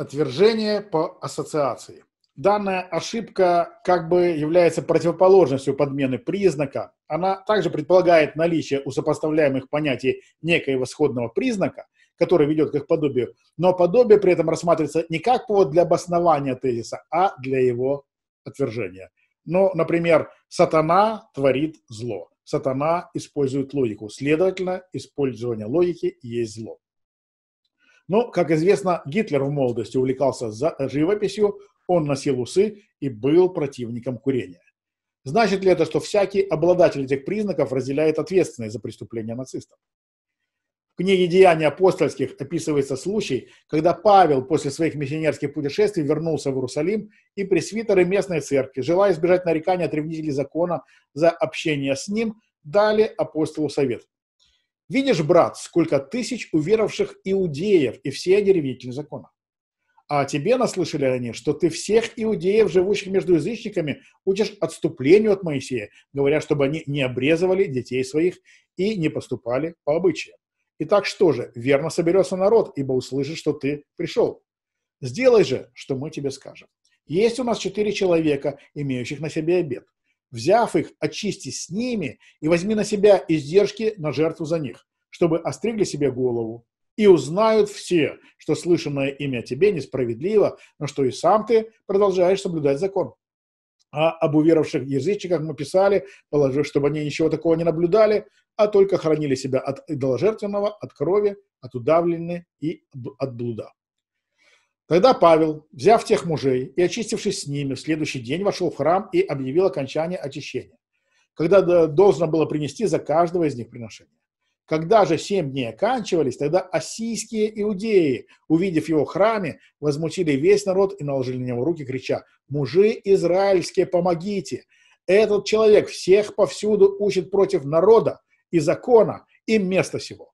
отвержение по ассоциации. Данная ошибка как бы является противоположностью подмены признака. Она также предполагает наличие у сопоставляемых понятий некоего сходного признака, который ведет к их подобию, но подобие при этом рассматривается не как повод для обоснования тезиса, а для его отвержения. Ну, например, сатана творит зло. Сатана использует логику. Следовательно, использование логики есть зло. Но, как известно, Гитлер в молодости увлекался э, живописью, он носил усы и был противником курения. Значит ли это, что всякий обладатель этих признаков разделяет ответственность за преступления нацистов? В книге «Деяния апостольских» описывается случай, когда Павел после своих миссионерских путешествий вернулся в Иерусалим, и пресвитеры местной церкви, желая избежать нарекания от ревнителей закона за общение с ним, дали апостолу совет – Видишь, брат, сколько тысяч уверовавших иудеев, и все они ревнители закона. А тебе наслышали они, что ты всех иудеев, живущих между язычниками, учишь отступлению от Моисея, говоря, чтобы они не обрезывали детей своих и не поступали по обычаям. Итак, что же, верно соберется народ, ибо услышит, что ты пришел. Сделай же, что мы тебе скажем. Есть у нас четыре человека, имеющих на себе обед. Взяв их, очистись с ними и возьми на себя издержки на жертву за них, чтобы остригли себе голову. И узнают все, что слышанное имя тебе несправедливо, но что и сам ты продолжаешь соблюдать закон. А об уверовавших язычниках мы писали, положив, чтобы они ничего такого не наблюдали, а только хранили себя от идоложертвенного, от крови, от удавленной и от блуда. Тогда Павел, взяв тех мужей и очистившись с ними, в следующий день вошел в храм и объявил окончание очищения, когда должно было принести за каждого из них приношение. Когда же семь дней оканчивались, тогда ассийские иудеи, увидев его в храме, возмутили весь народ и наложили на него руки, крича «Мужи израильские, помогите! Этот человек всех повсюду учит против народа и закона, и места сего».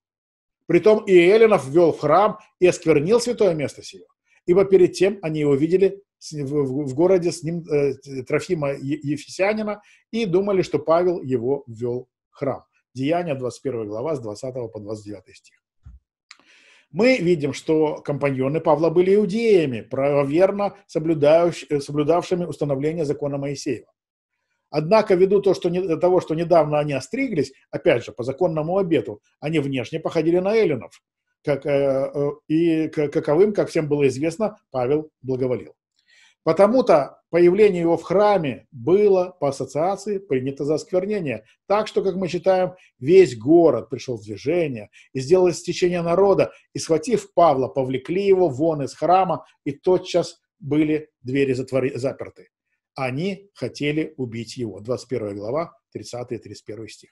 Притом и Эллинов ввел в храм и осквернил святое место сего ибо перед тем они его видели в городе с ним э, Трофима Ефесянина и думали, что Павел его ввел в храм. Деяния, 21 глава, с 20 по 29 стих. Мы видим, что компаньоны Павла были иудеями, правоверно э, соблюдавшими установление закона Моисеева. Однако, ввиду того, что недавно они остриглись, опять же, по законному обету, они внешне походили на эллинов – как, э, э, и каковым, как всем было известно, Павел благоволил. Потому-то появление его в храме было по ассоциации принято за осквернение. Так что, как мы читаем, весь город пришел в движение и сделал стечение народа, и, схватив Павла, повлекли его вон из храма, и тотчас были двери затвори... заперты. Они хотели убить его. 21 глава, 30 и 31 стих.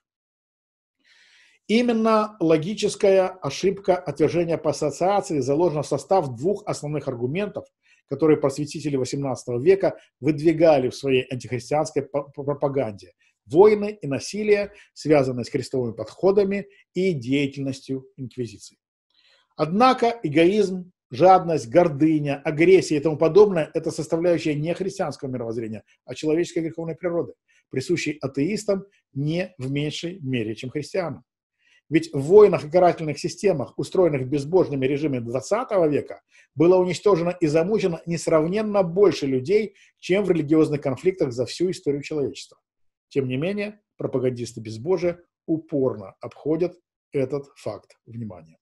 Именно логическая ошибка отвержения по ассоциации заложена в состав двух основных аргументов, которые просветители XVIII века выдвигали в своей антихристианской пропаганде. Войны и насилие, связанные с христовыми подходами и деятельностью инквизиции. Однако эгоизм, жадность, гордыня, агрессия и тому подобное – это составляющая не христианского мировоззрения, а человеческой греховной природы, присущей атеистам не в меньшей мере, чем христианам. Ведь в войнах и карательных системах, устроенных безбожными режимами 20 века, было уничтожено и замучено несравненно больше людей, чем в религиозных конфликтах за всю историю человечества. Тем не менее, пропагандисты безбожия упорно обходят этот факт внимания.